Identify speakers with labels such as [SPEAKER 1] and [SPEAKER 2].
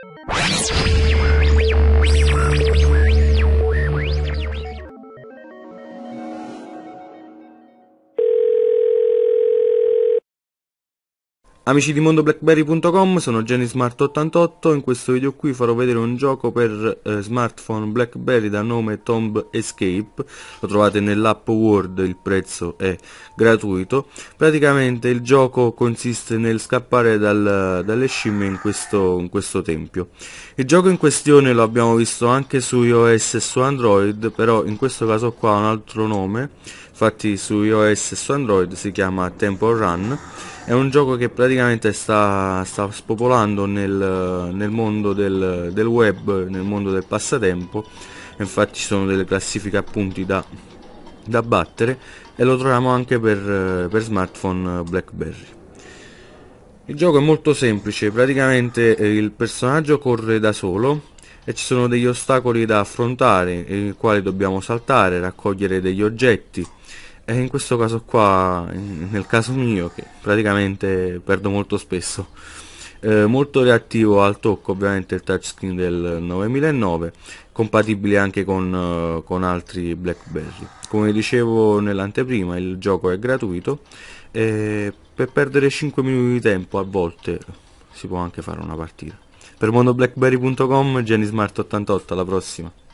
[SPEAKER 1] Thank you.
[SPEAKER 2] Amici di mondoblackberry.com, sono genismart 88 in questo video qui farò vedere un gioco per eh, smartphone Blackberry da nome Tomb Escape, lo trovate nell'app World, il prezzo è gratuito. Praticamente il gioco consiste nel scappare dal, dalle scimmie in questo, in questo tempio. Il gioco in questione lo abbiamo visto anche su iOS e su Android, però in questo caso qua ha un altro nome, infatti su iOS e su Android si chiama Temple Run, è un gioco che praticamente praticamente sta, sta spopolando nel, nel mondo del, del, web, nel mondo del passatempo, infatti ci sono delle classifiche appunti da, da battere e lo troviamo anche per, per smartphone Blackberry. Il gioco è molto semplice, praticamente eh, il personaggio corre da solo e ci sono degli ostacoli da affrontare, i quali dobbiamo saltare, raccogliere degli oggetti e in questo caso qua, nel caso mio, che praticamente perdo molto spesso, eh, molto reattivo al tocco ovviamente il touchscreen del 9009, compatibile anche con, eh, con altri Blackberry. Come dicevo nell'anteprima, il gioco è gratuito e per perdere 5 minuti di tempo a volte si può anche fare una partita. Per mondoblackberry.com, GeniSmart88, alla prossima!